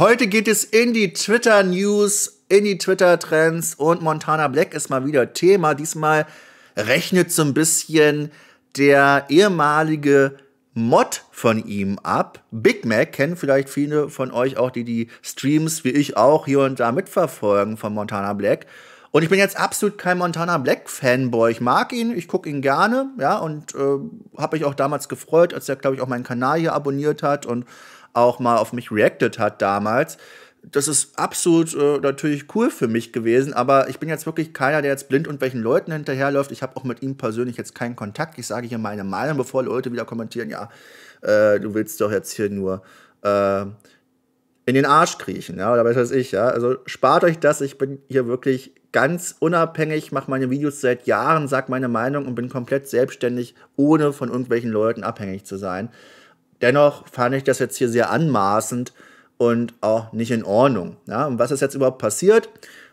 Heute geht es in die Twitter-News, in die Twitter-Trends und Montana Black ist mal wieder Thema. Diesmal rechnet so ein bisschen der ehemalige Mod von ihm ab. Big Mac kennen vielleicht viele von euch auch, die die Streams wie ich auch hier und da mitverfolgen von Montana Black. Und ich bin jetzt absolut kein Montana Black Fanboy. Ich mag ihn, ich gucke ihn gerne, ja, und äh, habe mich auch damals gefreut, als er, glaube ich, auch meinen Kanal hier abonniert hat und auch mal auf mich reacted hat damals. Das ist absolut äh, natürlich cool für mich gewesen, aber ich bin jetzt wirklich keiner, der jetzt blind und welchen Leuten hinterherläuft. Ich habe auch mit ihm persönlich jetzt keinen Kontakt. Ich sage hier meine Meinung, bevor Leute wieder kommentieren, ja, äh, du willst doch jetzt hier nur äh, in den Arsch kriechen, ja, oder was weiß ich, ja. Also spart euch das, ich bin hier wirklich ganz unabhängig, mache meine Videos seit Jahren, sage meine Meinung und bin komplett selbstständig, ohne von irgendwelchen Leuten abhängig zu sein. Dennoch fand ich das jetzt hier sehr anmaßend und auch nicht in Ordnung. Ja, und was ist jetzt überhaupt passiert?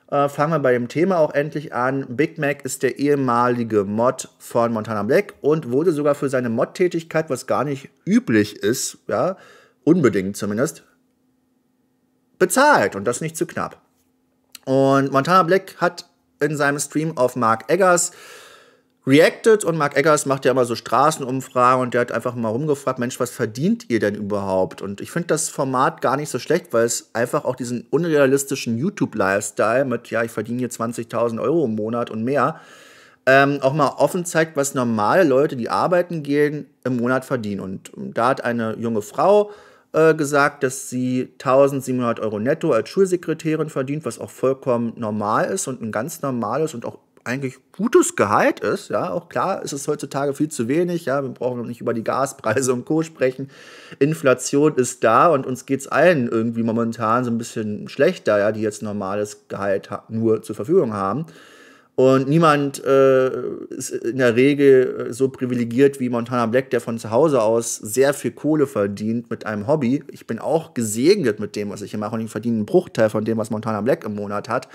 Äh, fangen wir bei dem Thema auch endlich an. Big Mac ist der ehemalige Mod von Montana Black und wurde sogar für seine Mod-Tätigkeit, was gar nicht üblich ist, ja, unbedingt zumindest, bezahlt und das nicht zu knapp. Und Montana Black hat in seinem Stream auf Mark Eggers reacted und Mark Eggers macht ja immer so Straßenumfragen und der hat einfach mal rumgefragt, Mensch, was verdient ihr denn überhaupt? Und ich finde das Format gar nicht so schlecht, weil es einfach auch diesen unrealistischen YouTube-Lifestyle mit, ja, ich verdiene hier 20.000 Euro im Monat und mehr, ähm, auch mal offen zeigt, was normale Leute, die arbeiten gehen, im Monat verdienen. Und ähm, da hat eine junge Frau äh, gesagt, dass sie 1700 Euro netto als Schulsekretärin verdient, was auch vollkommen normal ist und ein ganz normales und auch eigentlich gutes Gehalt ist. Ja, auch klar ist es heutzutage viel zu wenig. Ja, wir brauchen noch nicht über die Gaspreise und Co. sprechen. Inflation ist da und uns geht es allen irgendwie momentan so ein bisschen schlechter, ja, die jetzt normales Gehalt nur zur Verfügung haben. Und niemand äh, ist in der Regel äh, so privilegiert wie Montana Black, der von zu Hause aus sehr viel Kohle verdient mit einem Hobby. Ich bin auch gesegnet mit dem, was ich hier mache und ich verdiene einen Bruchteil von dem, was Montana Black im Monat hat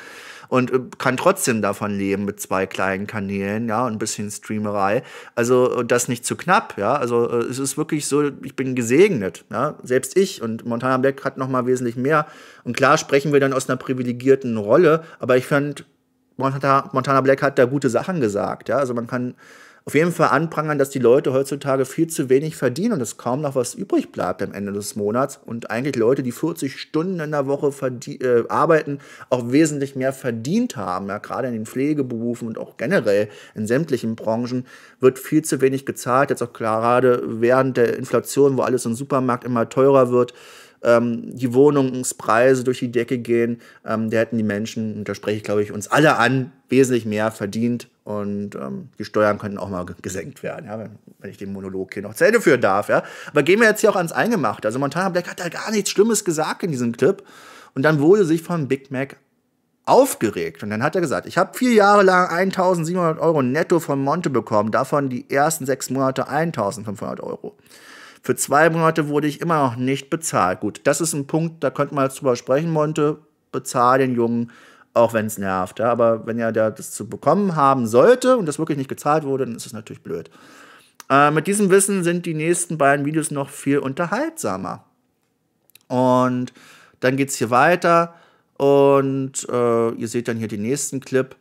und äh, kann trotzdem davon leben mit zwei kleinen Kanälen, ja, und ein bisschen Streamerei. Also äh, das nicht zu knapp, ja. Also äh, es ist wirklich so, ich bin gesegnet, ja. Selbst ich und Montana Black hat noch mal wesentlich mehr. Und klar sprechen wir dann aus einer privilegierten Rolle, aber ich fand Montana, Montana Black hat da gute Sachen gesagt, ja. Also man kann auf jeden Fall anprangern, dass die Leute heutzutage viel zu wenig verdienen und es kaum noch was übrig bleibt am Ende des Monats und eigentlich Leute, die 40 Stunden in der Woche äh, arbeiten, auch wesentlich mehr verdient haben. Ja, gerade in den Pflegeberufen und auch generell in sämtlichen Branchen wird viel zu wenig gezahlt. Jetzt auch gerade während der Inflation, wo alles im Supermarkt immer teurer wird, ähm, die Wohnungspreise durch die Decke gehen. Ähm, da hätten die Menschen, und da spreche ich, glaube ich, uns alle an, wesentlich mehr verdient und ähm, die Steuern könnten auch mal gesenkt werden, ja, wenn, wenn, ich den Monolog hier noch zu Ende führen darf. Ja. Aber gehen wir jetzt hier auch ans Eingemachte. Also Montana Black hat da gar nichts Schlimmes gesagt in diesem Clip und dann wurde sich von Big Mac aufgeregt und dann hat er gesagt, ich habe vier Jahre lang 1700 Euro netto von Monte bekommen, davon die ersten sechs Monate 1500 Euro. Für zwei Monate wurde ich immer noch nicht bezahlt. Gut, das ist ein Punkt, da könnte man jetzt drüber sprechen, Monte. Bezahl den Jungen auch wenn es nervt. Ja? Aber wenn ja der das zu bekommen haben sollte und das wirklich nicht gezahlt wurde, dann ist es natürlich blöd. Äh, mit diesem Wissen sind die nächsten beiden Videos noch viel unterhaltsamer. Und dann geht es hier weiter und äh, ihr seht dann hier den nächsten Clip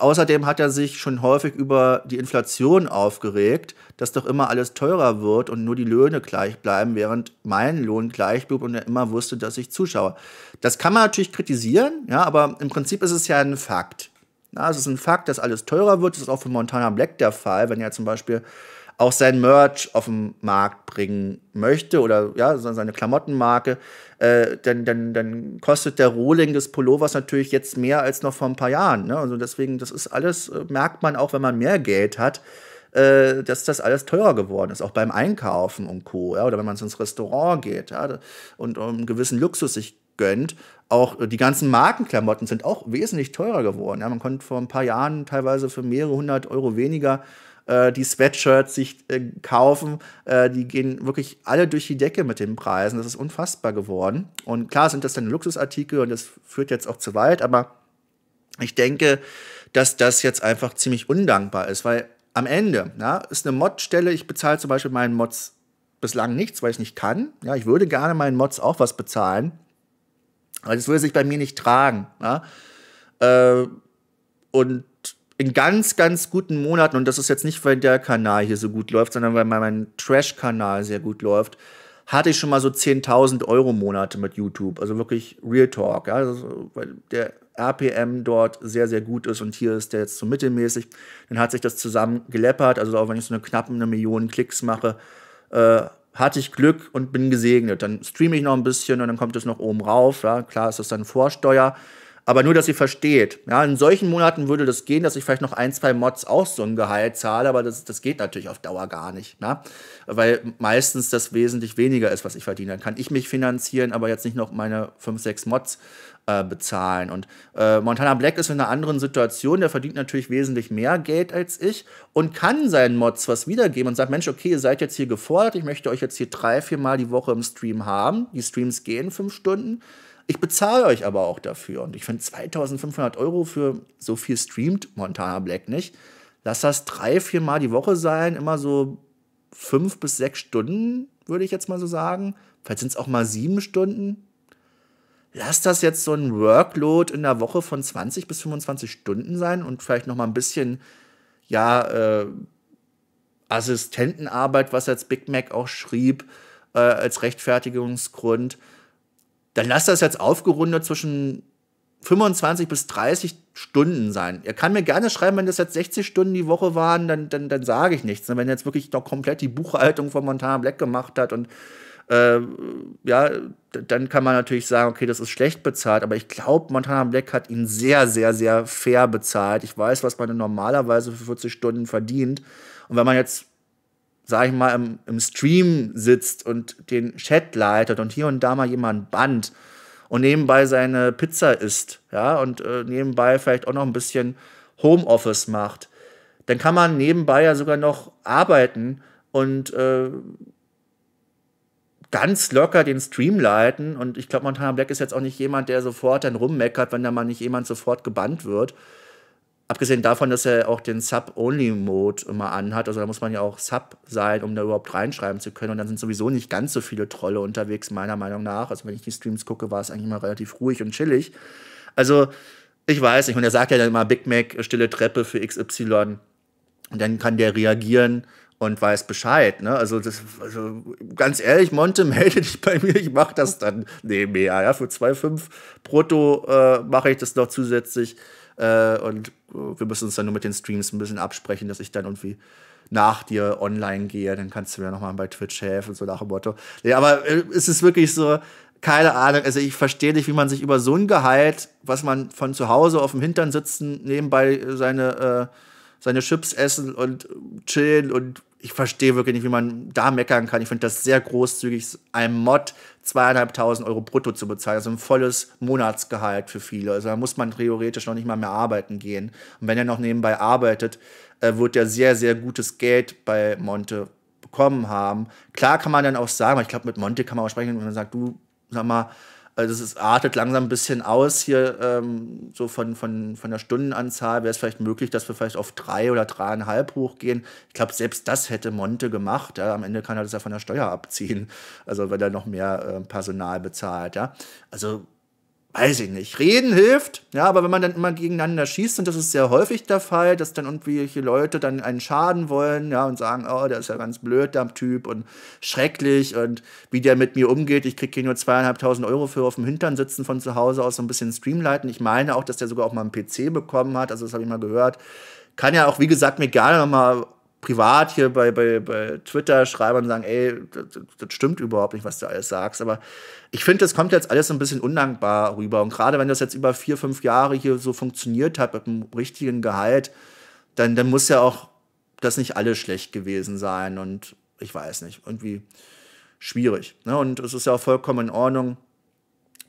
Außerdem hat er sich schon häufig über die Inflation aufgeregt, dass doch immer alles teurer wird und nur die Löhne gleich bleiben, während mein Lohn gleich blieb und er immer wusste, dass ich zuschaue. Das kann man natürlich kritisieren, ja, aber im Prinzip ist es ja ein Fakt. Ja, es ist ein Fakt, dass alles teurer wird. Das ist auch für Montana Black der Fall, wenn er zum Beispiel auch sein Merch auf den Markt bringen möchte oder ja, seine Klamottenmarke, äh, dann, dann, dann kostet der Rohling des Pullovers natürlich jetzt mehr als noch vor ein paar Jahren. Ne? Also deswegen, das ist alles, äh, merkt man auch, wenn man mehr Geld hat, äh, dass das alles teurer geworden ist, auch beim Einkaufen und Co. Ja? Oder wenn man ins Restaurant geht ja? und um einen gewissen Luxus sich gönnt. Auch die ganzen Markenklamotten sind auch wesentlich teurer geworden. Ja, man konnte vor ein paar Jahren teilweise für mehrere hundert Euro weniger äh, die Sweatshirts sich äh, kaufen. Äh, die gehen wirklich alle durch die Decke mit den Preisen. Das ist unfassbar geworden. Und klar sind das dann Luxusartikel und das führt jetzt auch zu weit, aber ich denke, dass das jetzt einfach ziemlich undankbar ist, weil am Ende ja, ist eine Mod-Stelle, ich bezahle zum Beispiel meinen Mods bislang nichts, weil ich nicht kann. Ja, ich würde gerne meinen Mods auch was bezahlen, weil das würde sich bei mir nicht tragen. Äh, und in ganz, ganz guten Monaten, und das ist jetzt nicht, weil der Kanal hier so gut läuft, sondern weil mein Trash-Kanal sehr gut läuft, hatte ich schon mal so 10.000 Euro Monate mit YouTube. Also wirklich Real Talk, ja, also, weil der RPM dort sehr, sehr gut ist und hier ist der jetzt so mittelmäßig. Dann hat sich das zusammen geleppert. Also auch wenn ich so eine knappe eine Million Klicks mache, äh, hatte ich Glück und bin gesegnet. Dann streame ich noch ein bisschen und dann kommt es noch oben rauf. Ja. Klar ist das dann Vorsteuer. Aber nur, dass ihr versteht. Ja, in solchen Monaten würde das gehen, dass ich vielleicht noch ein, zwei Mods auch so ein Gehalt zahle, aber das, das geht natürlich auf Dauer gar nicht. Ne? Weil meistens das wesentlich weniger ist, was ich verdiene. Dann kann ich mich finanzieren, aber jetzt nicht noch meine fünf, sechs Mods äh, bezahlen. Und äh, Montana Black ist in einer anderen Situation. Der verdient natürlich wesentlich mehr Geld als ich und kann seinen Mods was wiedergeben und sagt: Mensch, okay, ihr seid jetzt hier gefordert. Ich möchte euch jetzt hier drei, vier Mal die Woche im Stream haben. Die Streams gehen fünf Stunden ich bezahle euch aber auch dafür. Und ich finde 2500 Euro für so viel streamt Montana Black nicht. Lass das drei, vier Mal die Woche sein, immer so fünf bis sechs Stunden, würde ich jetzt mal so sagen. Vielleicht sind es auch mal sieben Stunden. Lass das jetzt so ein Workload in der Woche von 20 bis 25 Stunden sein und vielleicht noch mal ein bisschen, ja, äh, Assistentenarbeit, was jetzt Big Mac auch schrieb, äh, als Rechtfertigungsgrund dann lasst das jetzt aufgerundet zwischen 25 bis 30 Stunden sein. Er kann mir gerne schreiben, wenn das jetzt 60 Stunden die Woche waren, dann, dann, dann sage ich nichts. Wenn er jetzt wirklich noch komplett die Buchhaltung von Montana Black gemacht hat und äh, ja, dann kann man natürlich sagen, okay, das ist schlecht bezahlt, aber ich glaube, Montana Black hat ihn sehr, sehr, sehr fair bezahlt. Ich weiß, was man normalerweise für 40 Stunden verdient. Und wenn man jetzt sage ich mal, im, im Stream sitzt und den Chat leitet und hier und da mal jemanden band und nebenbei seine Pizza isst, ja, und äh, nebenbei vielleicht auch noch ein bisschen Homeoffice macht, dann kann man nebenbei ja sogar noch arbeiten und äh, ganz locker den Stream leiten. Und ich glaube, Montana Black ist jetzt auch nicht jemand, der sofort dann rummeckert, wenn da mal nicht jemand sofort gebannt wird. Abgesehen davon, dass er auch den Sub-Only-Mode immer anhat. Also da muss man ja auch Sub sein, um da überhaupt reinschreiben zu können. Und dann sind sowieso nicht ganz so viele Trolle unterwegs, meiner Meinung nach. Also wenn ich die Streams gucke, war es eigentlich immer relativ ruhig und chillig. Also ich weiß nicht. Und er sagt ja dann immer Big Mac, stille Treppe für XY. Und dann kann der reagieren und weiß Bescheid. Ne? Also, das, also ganz ehrlich, Monte, melde dich bei mir, ich mache das dann nebenher. Ja? Für 2,5 brutto äh, mache ich das noch zusätzlich. Äh, und äh, wir müssen uns dann nur mit den Streams ein bisschen absprechen, dass ich dann irgendwie nach dir online gehe. Dann kannst du mir nochmal bei Twitch helfen, so nach dem Motto. Nee, aber äh, es ist wirklich so, keine Ahnung. Also ich verstehe nicht, wie man sich über so ein Gehalt, was man von zu Hause auf dem Hintern sitzen, nebenbei seine äh, seine Chips essen und chillen und ich verstehe wirklich nicht, wie man da meckern kann. Ich finde das sehr großzügig, einem Mod zweieinhalbtausend Euro brutto zu bezahlen. Also ein volles Monatsgehalt für viele. Also da muss man theoretisch noch nicht mal mehr arbeiten gehen. Und wenn er noch nebenbei arbeitet, äh, wird er sehr, sehr gutes Geld bei Monte bekommen haben. Klar kann man dann auch sagen, ich glaube, mit Monte kann man auch sprechen, wenn man sagt, du, sag mal, also es ist, artet langsam ein bisschen aus hier, ähm, so von, von, von der Stundenanzahl wäre es vielleicht möglich, dass wir vielleicht auf drei oder dreieinhalb hochgehen. Ich glaube, selbst das hätte Monte gemacht. Ja. Am Ende kann er das ja von der Steuer abziehen, also wenn er noch mehr äh, Personal bezahlt. Ja. Also weiß ich nicht, reden hilft, ja, aber wenn man dann immer gegeneinander schießt, und das ist sehr häufig der Fall, dass dann irgendwelche Leute dann einen schaden wollen, ja, und sagen, oh, der ist ja ganz blöd, der Typ, und schrecklich, und wie der mit mir umgeht, ich kriege hier nur zweieinhalbtausend Euro für auf dem Hintern sitzen von zu Hause aus, so ein bisschen streamleiten. Ich meine auch, dass der sogar auch mal einen PC bekommen hat, also das habe ich mal gehört. Kann ja auch, wie gesagt, mir gerne mal privat hier bei, bei, bei Twitter schreiben und sagen, ey, das, das stimmt überhaupt nicht, was du alles sagst. Aber ich finde, das kommt jetzt alles ein bisschen undankbar rüber. Und gerade wenn das jetzt über vier, fünf Jahre hier so funktioniert hat mit einem richtigen Gehalt, dann, dann muss ja auch das nicht alles schlecht gewesen sein. Und ich weiß nicht, irgendwie schwierig. Ne? Und es ist ja auch vollkommen in Ordnung,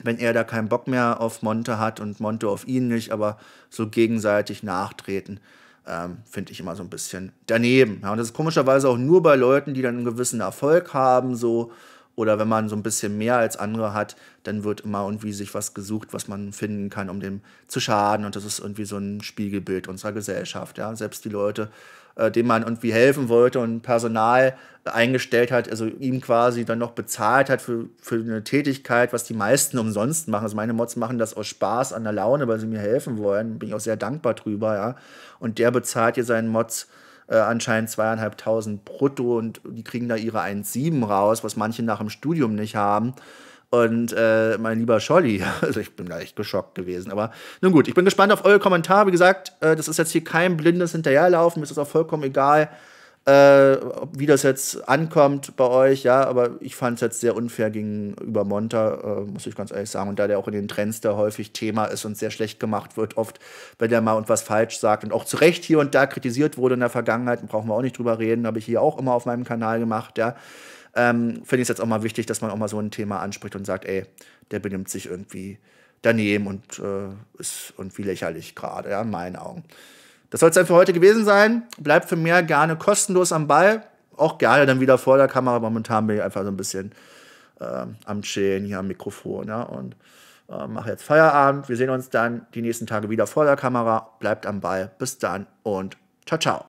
wenn er da keinen Bock mehr auf Monte hat und Monte auf ihn nicht, aber so gegenseitig nachtreten ähm, finde ich immer so ein bisschen daneben. Ja, und das ist komischerweise auch nur bei Leuten, die dann einen gewissen Erfolg haben, so oder wenn man so ein bisschen mehr als andere hat, dann wird immer irgendwie sich was gesucht, was man finden kann, um dem zu schaden. Und das ist irgendwie so ein Spiegelbild unserer Gesellschaft. Ja? Selbst die Leute, äh, denen man irgendwie helfen wollte und Personal eingestellt hat, also ihm quasi dann noch bezahlt hat für, für eine Tätigkeit, was die meisten umsonst machen. Also meine Mods machen das aus Spaß an der Laune, weil sie mir helfen wollen. Bin ich auch sehr dankbar drüber, ja. Und der bezahlt hier seinen Mods äh, anscheinend zweieinhalbtausend brutto und die kriegen da ihre 1,7 raus, was manche nach dem Studium nicht haben. Und äh, mein lieber Scholli, also ich bin da echt geschockt gewesen. Aber nun gut, ich bin gespannt auf eure Kommentare. Wie gesagt, äh, das ist jetzt hier kein blindes Hinterherlaufen, mir ist das auch vollkommen egal äh, wie das jetzt ankommt bei euch, ja, aber ich fand es jetzt sehr unfair gegenüber Monta, äh, muss ich ganz ehrlich sagen. Und da der auch in den Trends da häufig Thema ist und sehr schlecht gemacht wird, oft, wenn der mal und was falsch sagt und auch zu Recht hier und da kritisiert wurde in der Vergangenheit, brauchen wir auch nicht drüber reden, habe ich hier auch immer auf meinem Kanal gemacht, ja. Ähm, Finde ich es jetzt auch mal wichtig, dass man auch mal so ein Thema anspricht und sagt, ey, der benimmt sich irgendwie daneben und äh, ist irgendwie lächerlich gerade, ja, in meinen Augen. Das soll es dann für heute gewesen sein. Bleibt für mehr gerne kostenlos am Ball. Auch gerne dann wieder vor der Kamera. Momentan bin ich einfach so ein bisschen äh, am Chillen hier am Mikrofon. Ja? Und äh, mache jetzt Feierabend. Wir sehen uns dann die nächsten Tage wieder vor der Kamera. Bleibt am Ball. Bis dann und ciao, ciao.